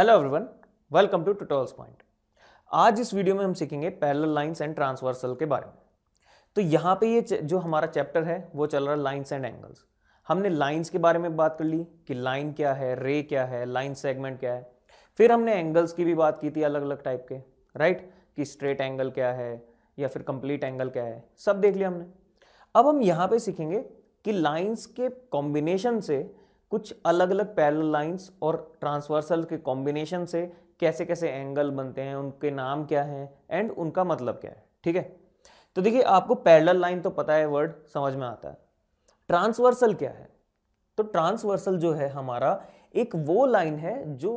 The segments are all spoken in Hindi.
hello everyone welcome to tutorials point आज इस वीडियो में हम सीखेंगे पैरेलल लाइंस एंड ट्रांसवर्सल के बारे में तो यहाँ पे ये जो हमारा चैप्टर है वो चल रहा है लाइंस एंड एंगल्स हमने लाइंस के बारे में बात कर ली कि लाइन क्या है रे क्या है लाइन सेगमेंट क्या है फिर हमने एंगल्स की भी बात की थी अलग अलग टाइप के राइट कि स्ट्रेट एंगल क्या है या फिर कंप्लीट एंगल क्या है सब देख लिया हमने अब हम यहाँ पे सीखेंगे कि लाइंस के कॉम्बिनेशन से कुछ अलग अलग पैरल लाइंस और ट्रांसवर्सल के कॉम्बिनेशन से कैसे कैसे एंगल बनते हैं उनके नाम क्या हैं एंड उनका मतलब क्या है ठीक है तो देखिए आपको पैरल लाइन तो पता है वर्ड समझ में आता है ट्रांसवर्सल क्या है तो ट्रांसवर्सल जो है हमारा एक वो लाइन है जो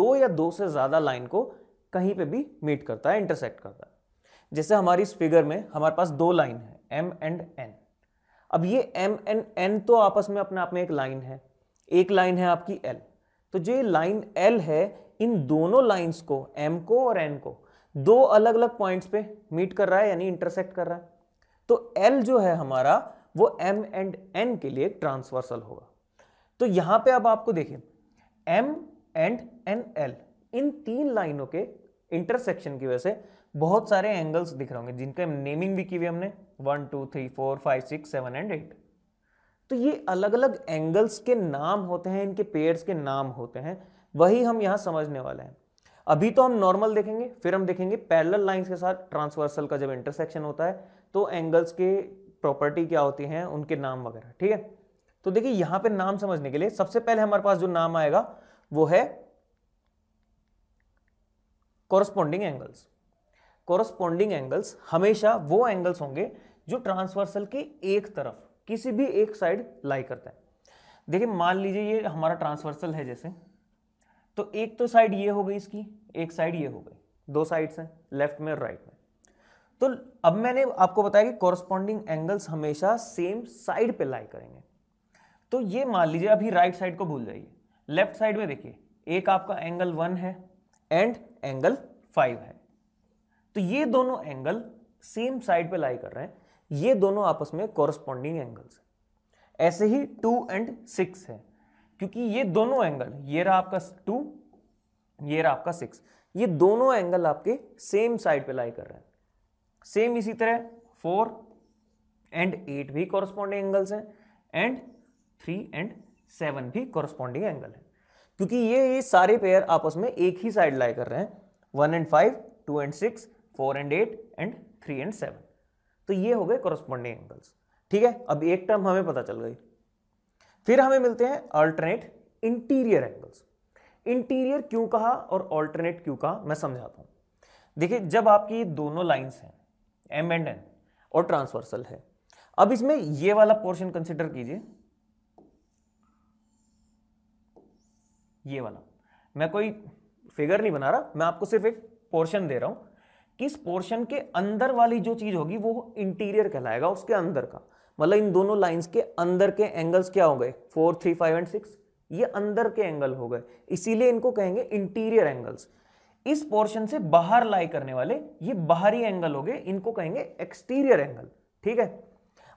दो या दो से ज़्यादा लाइन को कहीं पे भी मीट करता है इंटरसेक्ट करता है जैसे हमारी इस फिगर में हमारे पास दो लाइन है एम एंड एन अब ये एम एंड एन तो आपस में अपने आप में एक लाइन है एक लाइन है आपकी एल तो जो ये लाइन एल है इन दोनों लाइंस को एम को और एन को दो अलग अलग पॉइंट्स पे मीट कर रहा है यानी इंटरसेक्ट कर रहा है तो एल जो है हमारा वो एम एंड एन के लिए ट्रांसवर्सल होगा तो यहां पे अब आपको देखिए एम एंड एन एल इन तीन लाइनों के इंटरसेक्शन की वजह से बहुत सारे एंगल्स दिख रहे होंगे जिनके नेमिंग भी की हुई हमने one two three four five six seven and eight तो ये अलग अलग एंगल्स के नाम होते हैं इनके पेयर्स के नाम होते हैं वही हम यहाँ समझने वाले हैं अभी तो हम नॉर्मल देखेंगे फिर हम देखेंगे पैरेलल लाइंस के साथ ट्रांसवर्सल का जब इंटरसेक्शन होता है तो एंगल्स के प्रॉपर्टी क्या होती हैं उनके नाम वगैरह ठीक है तो देखिए यहाँ पे नाम समझने के लिए सबसे पहले हमारे पास जो नाम आएगा वो है कॉरस्पॉन्डिंग एंगल्स कॉरस्पॉन्डिंग एंगल्स हमेशा वो एंगल्स होंगे जो ट्रांसवर्सल के एक तरफ किसी भी एक साइड लाई करता है देखिए मान लीजिए ये हमारा ट्रांसवर्सल है जैसे तो एक तो साइड ये हो गई इसकी एक साइड ये हो गई दो साइड्स हैं लेफ्ट में और राइट में तो अब मैंने आपको बताया कि कॉरस्पॉन्डिंग एंगल्स हमेशा सेम साइड पे लाई करेंगे तो ये मान लीजिए अभी राइट साइड को भूल जाइए लेफ्ट साइड में देखिए एक आपका एंगल वन है एंड एंगल फाइव है तो ये दोनों एंगल सेम साइड पे लाई कर रहे हैं ये दोनों आपस में कॉरस्पॉन्डिंग एंगल्स हैं ऐसे ही टू एंड सिक्स है क्योंकि ये दोनों एंगल ये रहा आपका टू ये रहा आपका सिक्स ये दोनों एंगल आपके सेम साइड पे लाई कर रहे हैं सेम इसी तरह फोर एंड एट भी कॉरस्पॉन्डिंग एंगल्स हैं एंड थ्री एंड सेवन भी कॉरस्पॉन्डिंग एंगल है क्योंकि ये ये सारे पेयर आपस में एक ही साइड लाई कर रहे हैं one and five two and six four and eight and three and seven तो ये हो गए कॉरस्पॉन्डिंग एंगल्स ठीक है अब एक टर्म हमें पता चल गई फिर हमें मिलते हैं अल्टरनेट इंटीरियर एंगल्स इंटीरियर क्यों कहा और अल्टरनेट क्यों कहा मैं समझाता हूं देखिए जब आपकी दोनों लाइंस हैं एम एंड एन और ट्रांसवर्सल है अब इसमें ये वाला पोर्शन कंसिडर कीजिए ये वाला मैं कोई फिगर नहीं बना रहा मैं आपको सिर्फ एक पोर्शन दे रहा हूं किस पोर्शन के अंदर वाली जो चीज होगी वो इंटीरियर कहलाएगा उसके अंदर का मतलब इन दोनों लाइंस के अंदर के एंगल्स क्या हो गए four three five and six ये अंदर के एंगल हो गए इसीलिए इनको कहेंगे इंटीरियर एंगल्स इस पोर्शन से बाहर लाई करने वाले ये बाहरी एंगल हो गए इनको कहेंगे एक्सटीरियर एंगल ठीक है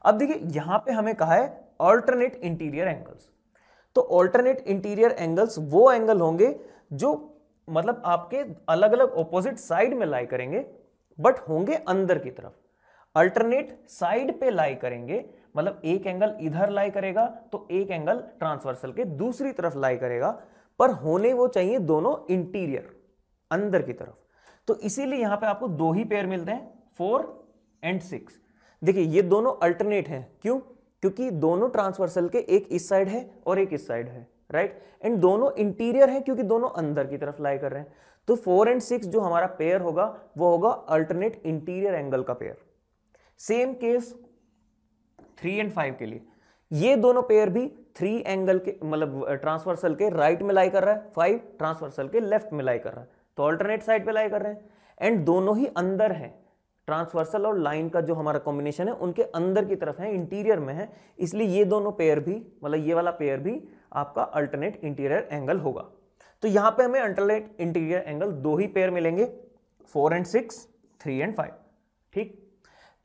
अब देखिए यहां पे हमें कहा है ऑल्टरनेट इंटीरियर एंगल्स तो ऑल्टरनेट इंटीरियर एंगल्स वो एंगल होंगे जो मतलब आपके अलग अलग ऑपोजिट साइड में लाई करेंगे बट होंगे अंदर की तरफ अल्टरनेट साइड पे लाई करेंगे मतलब एक एंगल इधर लाई करेगा तो एक एंगल ट्रांसवर्सल के दूसरी तरफ लाई करेगा पर होने वो चाहिए दोनों इंटीरियर अंदर की तरफ तो इसीलिए यहां पे आपको दो ही पेयर मिलते हैं फोर एंड सिक्स देखिए ये दोनों अल्टरनेट हैं क्यों क्योंकि दोनों ट्रांसवर्सल के एक इस साइड है और एक इस साइड है राइट एंड दोनों इंटीरियर हैं क्योंकि दोनों अंदर की तरफ लाई कर रहे हैं तो फोर एंड सिक्स जो हमारा पेयर होगा वो होगा अल्टरनेट इंटीरियर एंगल का pair same case three and five के लिए ये दोनों पेयर भी थ्री एंगल के मतलब ट्रांसवर्सल के राइट में लाई कर रहा है फाइव ट्रांसवर्सल के लेफ्ट में लाई कर रहा है तो अल्टरनेट साइड पे लाई कर रहे हैं एंड दोनों ही अंदर हैं ट्रांसवर्सल और लाइन का जो हमारा कॉम्बिनेशन है उनके अंदर की तरफ है इंटीरियर में है इसलिए ये दोनों पेयर भी मतलब ये वाला पेयर भी आपका अल्टरनेट इंटीरियर एंगल होगा तो यहां पे हमें अल्टरनेट इंटीरियर एंगल दो ही पेयर मिलेंगे four and six three and five ठीक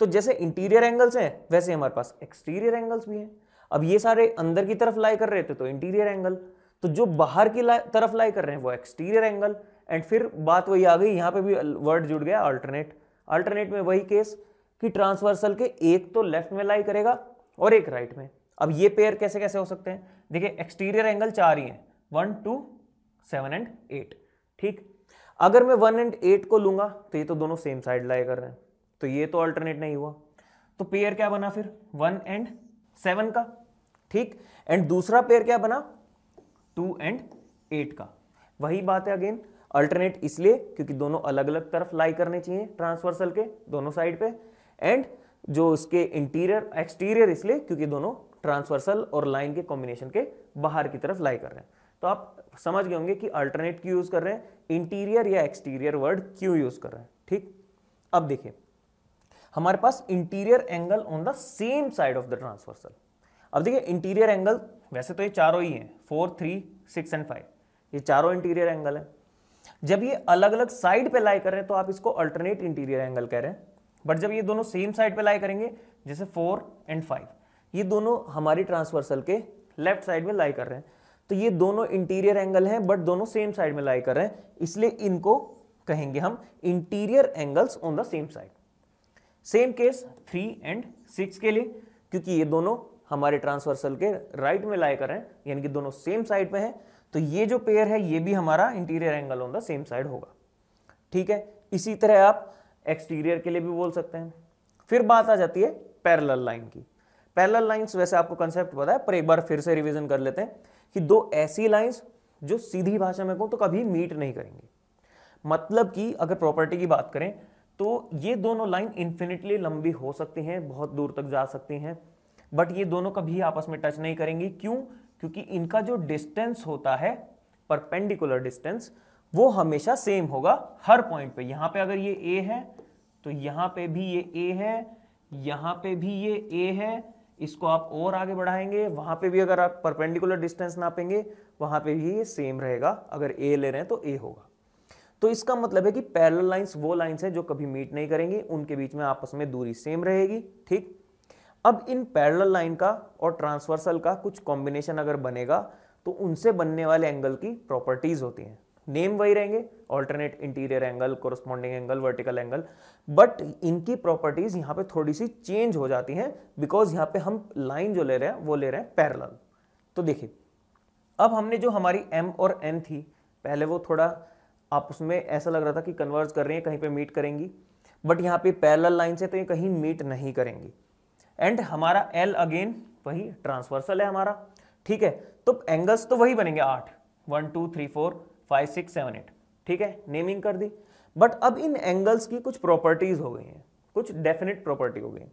तो जैसे इंटीरियर एंगल्स हैं वैसे हमारे पास एक्सटीरियर एंगल्स भी हैं अब ये सारे अंदर की तरफ लाई कर रहे थे तो इंटीरियर एंगल तो जो बाहर की ला, तरफ लाई कर रहे हैं वो एक्सटीरियर एंगल एंड फिर बात वही आ गई यहाँ पर भी वर्ड जुड़ गया अल्टरनेट अल्टरनेट में वही केस कि ट्रांसवर्सल के एक तो लेफ्ट में लाई करेगा और एक राइट में अब ये पेयर कैसे कैसे हो सकते हैं देखिए एक्सटीरियर एंगल चार ही हैं one two seven and eight ठीक अगर मैं वन एंड एट को लूंगा तो ये तो दोनों सेम साइड लाए कर रहे हैं तो ये तो अल्टरनेट नहीं हुआ तो पेयर क्या बना फिर वन एंड सेवन का ठीक एंड दूसरा पेयर क्या बना टू एंड एट का वही बात है अगेन अल्टरनेट इसलिए क्योंकि दोनों अलग अलग तरफ लाई करने चाहिए ट्रांसवर्सल के दोनों साइड पे एंड जो उसके इंटीरियर एक्सटीरियर इसलिए क्योंकि दोनों ट्रांसवर्सल और लाइन के कॉम्बिनेशन के बाहर की तरफ लाई कर रहे हैं तो आप समझ गए होंगे कि अल्टरनेट क्यों यूज़ कर रहे हैं इंटीरियर या एक्सटीरियर वर्ड क्यों यूज़ कर रहे हैं ठीक अब देखिए हमारे पास interior angle on the same side of the transversal अब देखिए इंटीरियर एंगल वैसे तो ये चारों ही हैं four three six and five ये चारों इंटीरियर एंगल है जब ये अलग अलग साइड पे लाई कर रहे हैं तो आप इसको अल्टरनेट इंटीरियर एंगल कह रहे हैं बट जब ये दोनों सेम साइड पे लाई करेंगे जैसे फोर एंड फाइव ये दोनों हमारी ट्रांसवर्सल के लेफ्ट साइड में लाई कर रहे हैं तो ये दोनों इंटीरियर एंगल हैं बट दोनों सेम साइड में लाई कर रहे हैं इसलिए इनको कहेंगे हम interior angles on the same side same case three and six के लिए क्योंकि ये दोनों हमारे ट्रांसवर्सल के राइट right में लाई कर रहे हैं यानी कि दोनों सेम साइड में है तो ये जो पेयर है ये भी हमारा interior angle on the same side होगा ठीक है इसी तरह आप एक्सटीरियर के लिए भी बोल सकते हैं फिर बात आ जाती है पैरेलल लाइन की पैरल लाइंस वैसे आपको कंसेप्ट पता है पर एक बार फिर से रिविजन कर लेते हैं कि दो ऐसी लाइंस जो सीधी भाषा में कहूँ तो कभी मीट नहीं करेंगी मतलब कि अगर प्रॉपर्टी की बात करें तो ये दोनों लाइन इन्फिनिटली लंबी हो सकती हैं बहुत दूर तक जा सकती हैं बट ये दोनों कभी आपस में टच नहीं करेंगी क्यों क्योंकि इनका जो डिस्टेंस होता है परपेंडिकुलर डिस्टेंस वो हमेशा सेम होगा हर पॉइंट पे यहाँ पे अगर ये ए है तो यहाँ पे भी ये ए है यहाँ पे भी ये ए है इसको आप और आगे बढ़ाएंगे वहां पे भी अगर आप परपेंडिकुलर डिस्टेंस नापेंगे वहां पे भी ये सेम रहेगा अगर ए ले रहे हैं तो ए होगा तो इसका मतलब है कि पैरल लाइंस वो लाइंस हैं जो कभी मीट नहीं करेंगी उनके बीच में आपस में दूरी सेम रहेगी ठीक अब इन पैरल लाइन का और ट्रांसवर्सल का कुछ कॉम्बिनेशन अगर बनेगा तो उनसे बनने वाले एंगल की प्रॉपर्टीज़ होती हैं नेम वही रहेंगे alternate interior angle corresponding angle vertical angle but इनकी प्रॉपर्टीज यहाँ पे थोड़ी सी चेंज हो जाती हैं बिकॉज यहाँ पे हम लाइन जो ले रहे हैं वो ले रहे हैं पैरल तो देखिए अब हमने जो हमारी एम और एन थी पहले वो थोड़ा आप उसमें ऐसा लग रहा था कि कन्वर्ज कर रही हैं कहीं पे मीट करेंगी बट यहाँ पे पैरेलल लाइन से तो ये कहीं मीट नहीं करेंगी एंड हमारा एल अगेन वही ट्रांसवर्सल है हमारा ठीक है तो एंगल्स तो वही बनेंगे आठ one two three four five six seven eight ठीक है नेमिंग कर दी बट अब इन एंगल्स की कुछ प्रॉपर्टीज हो गई हैं कुछ डेफिनेट प्रॉपर्टी हो गई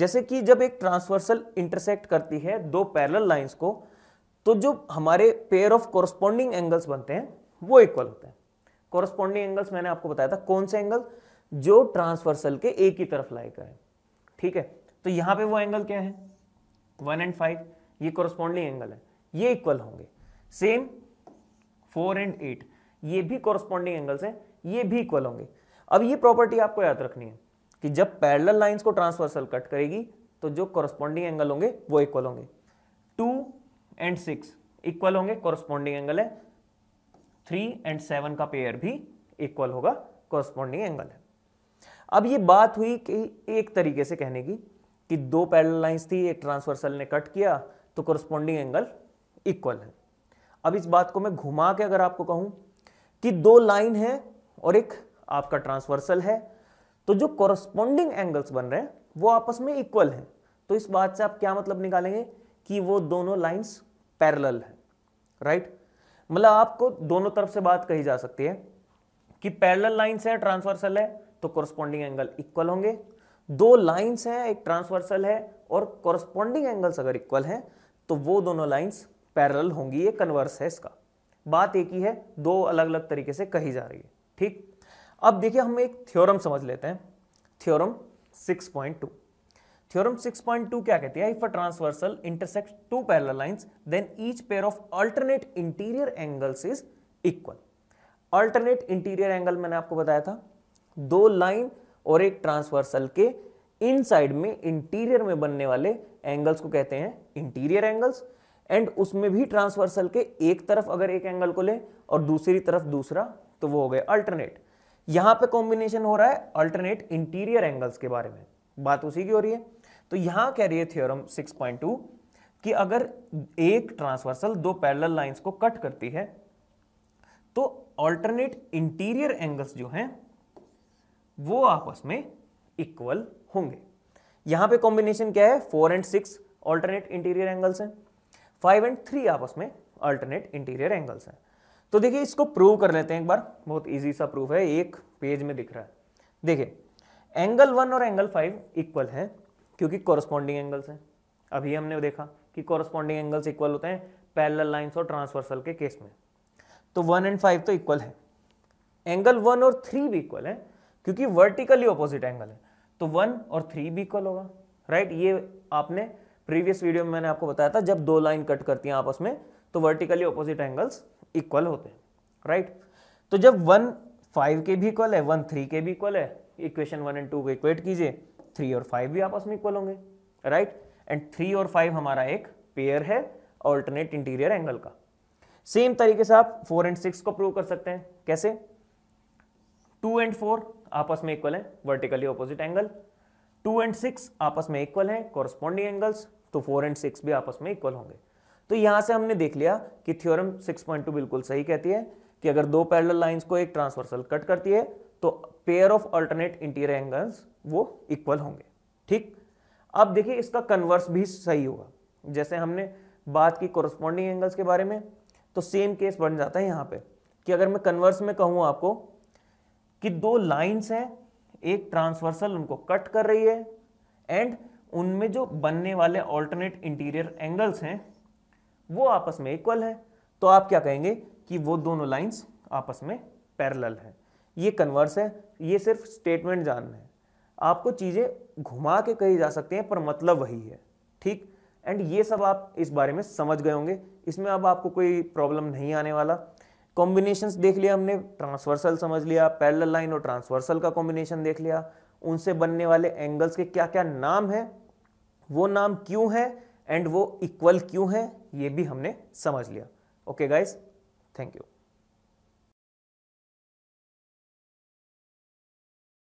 जैसे कि जब एक ट्रांसवर्सल इंटरसेक्ट करती है दो पैरल लाइन्स को तो जो हमारे पेयर ऑफ कॉरस्पॉन्डिंग एंगल्स बनते हैं वो इक्वल होते हैं कॉरस्पॉन्डिंग एंगल्स मैंने आपको बताया था कौन से एंगल जो ट्रांसवर्सल के एक ही तरफ लाए करें ठीक है तो यहां पे वो एंगल क्या है वन एंड फाइव ये कॉरस्पॉन्डिंग एंगल है ये इक्वल होंगे सेम फोर एंड एट ये भी कॉरस्पॉन्डिंग एंगल्स हैं ये भी इक्वल होंगे अब ये प्रॉपर्टी आपको याद रखनी है कि जब पैरल लाइन्स को ट्रांसवर्सल कट करेगी तो जो कॉरस्पॉन्डिंग एंगल होंगे वो इक्वल होंगे टू एंड सिक्स इक्वल होंगे कॉरस्पॉन्डिंग एंगल है थ्री एंड सेवन का पेयर भी इक्वल होगा कॉरस्पॉन्डिंग एंगल है अब ये बात हुई कि एक तरीके से कहने की कि दो पैरल लाइन्स थी एक ट्रांसवर्सल ने कट किया तो कॉरस्पॉन्डिंग एंगल इक्वल है अब इस बात को मैं घुमा के अगर आपको कहूं कि दो लाइन है और एक आपका ट्रांसवर्सल है तो जो कॉरस्पॉन्डिंग एंगल्स बन रहे हैं वो आपस में इक्वल हैं तो इस बात से आप क्या मतलब निकालेंगे कि वो दोनों लाइंस पैरेलल है राइट मतलब आपको दोनों तरफ से बात कही जा सकती है कि पैरेलल लाइंस है ट्रांसवर्सल है तो कॉरस्पॉन्डिंग एंगल इक्वल होंगे दो लाइंस हैं एक ट्रांसवर्सल है और कॉरस्पॉन्डिंग एंगल्स अगर इक्वल हैं तो वो दोनों लाइंस पैरल होंगी ये कन्वर्स है इसका बात एक ही है दो अलग अलग तरीके से कही जा रही है ठीक अब देखिए हम एक थ्योरम समझ लेते हैं थ्योरम 6.2 थ्योरम 6.2 क्या कहती है if a transversal intersect two parallel lines then each pair of alternate interior angles is equal alternate interior angle मैंने आपको बताया था दो लाइन और एक ट्रांसवर्सल के इनसाइड में इंटीरियर में बनने वाले एंगल्स को कहते हैं इंटीरियर एंगल्स एंड उसमें भी ट्रांसवर्सल के एक तरफ अगर एक एंगल को ले और दूसरी तरफ दूसरा तो वो हो गए अल्टरनेट यहां पे कॉम्बिनेशन हो रहा है अल्टरनेट इंटीरियर एंगल्स के बारे में बात उसी की हो रही है तो यहां कह रही है थियोरम 6.2 कि अगर एक ट्रांसवर्सल दो पैरेलल लाइंस को कट करती है तो अल्टरनेट इंटीरियर एंगल्स जो हैं वो आपस में इक्वल होंगे यहां पे कॉम्बिनेशन क्या है four and six alternate interior angles हैं फाइव एंड थ्री आपस में अल्टरनेट इंटीरियर एंगल्स हैं तो देखिए इसको प्रूव कर लेते हैं एक बार बहुत ईजी सा प्रूफ है एक पेज में दिख रहा है देखिए एंगल वन और एंगल फाइव इक्वल है क्योंकि कॉरस्पॉन्डिंग एंगल्स हैं अभी हमने देखा कि कॉरस्पॉन्डिंग एंगल्स इक्वल होते हैं पैरेलल लाइंस और ट्रांसवर्सल के केस में तो वन एंड फाइव तो इक्वल है एंगल वन और थ्री भी इक्वल है क्योंकि वर्टिकली ऑपोजिट एंगल है तो वन और थ्री भी इक्वल होगा राइट ये आपने प्रीवियस वीडियो में मैंने आपको बताया था जब दो लाइन कट करती हैं आपस में तो वर्टिकली ऑपोजिट एंगल्स इक्वल होते हैं राइट तो जब वन फाइव के भी इक्वल है वन थ्री के भी इक्वल है इक्वेशन वन एंड टू को इक्वेट कीजिए थ्री और फाइव भी आपस में इक्वल होंगे राइट एंड थ्री और फाइव हमारा एक पेयर है ऑल्टरनेट इंटीरियर एंगल का सेम तरीके से आप फोर एंड सिक्स को प्रूव कर सकते हैं कैसे टू एंड फोर आपस में इक्वल है vertically opposite angle two and six आपस में इक्वल है कॉरस्पॉन्डिंग एंगल्स तो फोर एंड सिक्स भी आपस में इक्वल होंगे तो यहां से हमने देख लिया कि थ्योरम 6.2 बिल्कुल सही कहती है कि अगर दो पैरेलल लाइंस को एक ट्रांसवर्सल कट करती है तो pair of alternate interior angles वो इक्वल होंगे ठीक अब देखिए इसका कन्वर्स भी सही होगा जैसे हमने बात की कोरस्पॉन्डिंग एंगल्स के बारे में तो सेम केस बन जाता है यहाँ पे कि अगर मैं कन्वर्स में कहूँ आपको कि दो लाइन्स हैं एक ट्रांसवर्सल उनको कट कर रही है एंड उनमें जो बनने वाले ऑल्टरनेट इंटीरियर एंगल्स हैं वो आपस में इक्वल है तो आप क्या कहेंगे कि वो दोनों लाइंस आपस में पैरेलल है ये कन्वर्स है ये सिर्फ स्टेटमेंट जानना है आपको चीज़ें घुमा के कही जा सकती हैं पर मतलब वही है ठीक एंड ये सब आप इस बारे में समझ गए होंगे इसमें अब आपको कोई प्रॉब्लम नहीं आने वाला कॉम्बिनेशंस देख लिया हमने ट्रांसवर्सल समझ लिया पैरेलल लाइन और ट्रांसवर्सल का कॉम्बिनेशन देख लिया उनसे बनने वाले एंगल्स के क्या क्या नाम हैं वो नाम क्यों है एंड वो इक्वल क्यों है ये भी हमने समझ लिया ओके गाइज थैंक यू